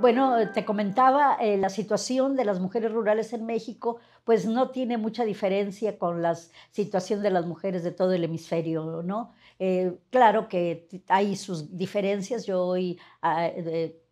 Bueno, eh, te comentaba, eh, la situación de las mujeres rurales en México pues no tiene mucha diferencia con la situación de las mujeres de todo el hemisferio, ¿no? Eh, claro que hay sus diferencias, yo hoy ah,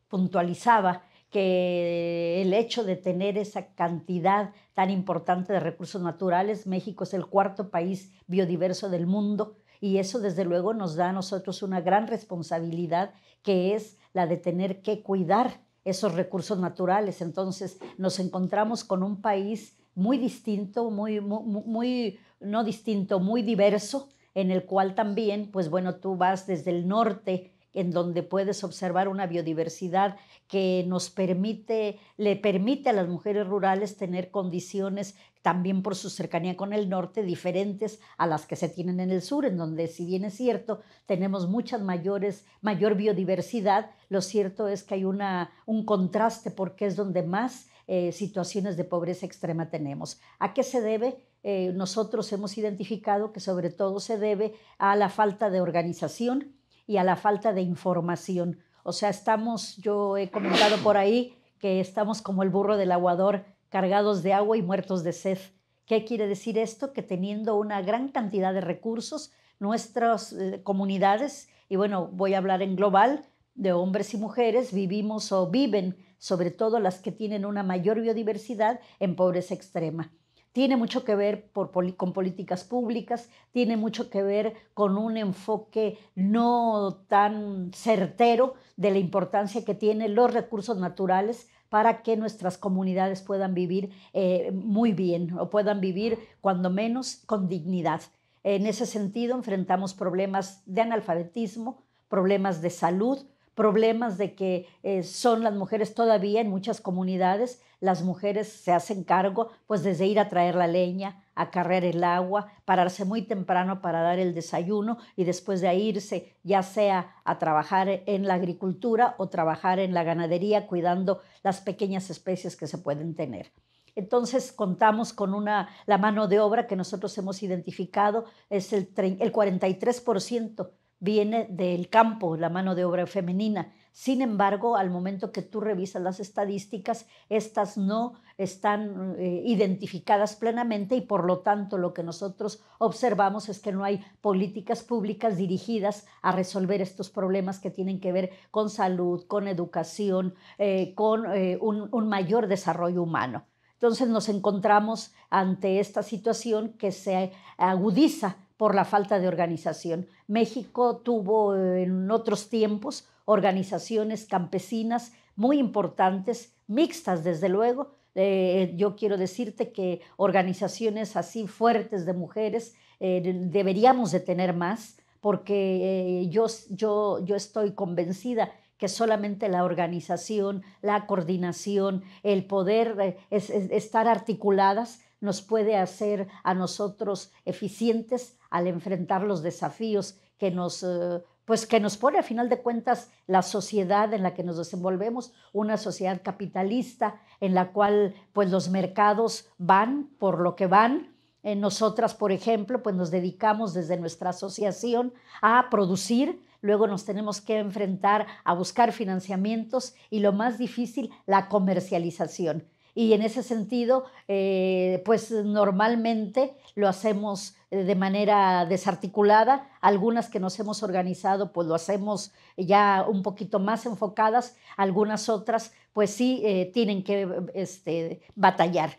puntualizaba que el hecho de tener esa cantidad tan importante de recursos naturales, México es el cuarto país biodiverso del mundo y eso desde luego nos da a nosotros una gran responsabilidad que es la de tener que cuidar esos recursos naturales. Entonces nos encontramos con un país muy distinto, muy, muy, no distinto, muy diverso, en el cual también, pues bueno, tú vas desde el norte, en donde puedes observar una biodiversidad que nos permite, le permite a las mujeres rurales tener condiciones también por su cercanía con el norte, diferentes a las que se tienen en el sur, en donde si bien es cierto, tenemos muchas mayores, mayor biodiversidad, lo cierto es que hay una, un contraste porque es donde más eh, situaciones de pobreza extrema tenemos. ¿A qué se debe? Eh, nosotros hemos identificado que sobre todo se debe a la falta de organización, y a la falta de información. O sea, estamos, yo he comentado por ahí que estamos como el burro del aguador, cargados de agua y muertos de sed. ¿Qué quiere decir esto? Que teniendo una gran cantidad de recursos, nuestras eh, comunidades, y bueno, voy a hablar en global, de hombres y mujeres vivimos o viven, sobre todo las que tienen una mayor biodiversidad, en pobreza extrema tiene mucho que ver con políticas públicas, tiene mucho que ver con un enfoque no tan certero de la importancia que tienen los recursos naturales para que nuestras comunidades puedan vivir eh, muy bien o puedan vivir cuando menos con dignidad. En ese sentido, enfrentamos problemas de analfabetismo, problemas de salud, problemas de que eh, son las mujeres todavía en muchas comunidades, las mujeres se hacen cargo pues desde ir a traer la leña, a cargar el agua, pararse muy temprano para dar el desayuno y después de irse ya sea a trabajar en la agricultura o trabajar en la ganadería cuidando las pequeñas especies que se pueden tener. Entonces contamos con una, la mano de obra que nosotros hemos identificado, es el, el 43% viene del campo, la mano de obra femenina. Sin embargo, al momento que tú revisas las estadísticas, estas no están eh, identificadas plenamente y por lo tanto lo que nosotros observamos es que no hay políticas públicas dirigidas a resolver estos problemas que tienen que ver con salud, con educación, eh, con eh, un mayor desarrollo humano. Entonces nos encontramos ante esta situación que se agudiza por la falta de organización. México tuvo eh, en otros tiempos organizaciones campesinas muy importantes, mixtas desde luego. Eh, yo quiero decirte que organizaciones así fuertes de mujeres eh, deberíamos de tener más, porque yo, yo, yo estoy convencida que solamente la organización, la coordinación, el poder estar articuladas nos puede hacer a nosotros eficientes al enfrentar los desafíos que nos, eh, pues que nos pone a final de cuentas la sociedad en la que nos desenvolvemos, una sociedad capitalista en la cual pues los mercados van por lo que van, nosotras, por ejemplo, pues nos dedicamos desde nuestra asociación a producir, luego nos tenemos que enfrentar a buscar financiamientos y lo más difícil, la comercialización y en ese sentido, eh, pues normalmente lo hacemos eh, de manera desarticulada, algunas que nos hemos organizado pues lo hacemos ya un poquito más enfocadas, algunas otras pues sí eh, tienen que este, batallar.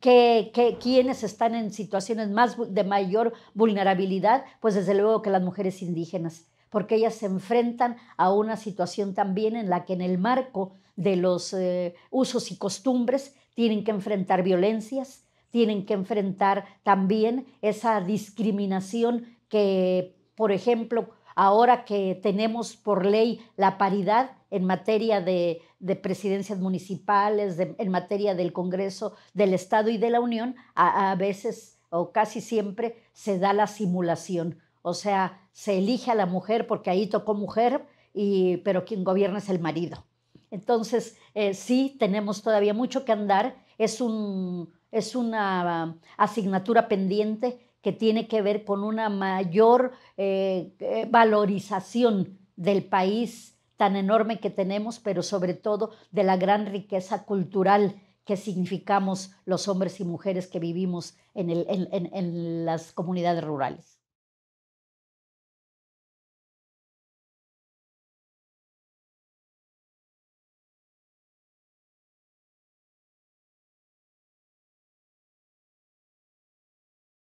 Que, quienes están en situaciones más de mayor vulnerabilidad, pues desde luego que las mujeres indígenas porque ellas se enfrentan a una situación también en la que en el marco de los eh, usos y costumbres tienen que enfrentar violencias, tienen que enfrentar también esa discriminación que, por ejemplo, ahora que tenemos por ley la paridad en materia de, presidencias municipales, en materia del Congreso, del Estado y de la Unión, a veces o casi siempre se da la simulación o sea, se elige a la mujer porque ahí tocó mujer, y, pero quien gobierna es el marido. Entonces, eh, sí, tenemos todavía mucho que andar. Es, un, es una asignatura pendiente que tiene que ver con una mayor eh, eh, valorización del país tan enorme que tenemos, pero sobre todo de la gran riqueza cultural que significamos los hombres y mujeres que vivimos en las comunidades rurales.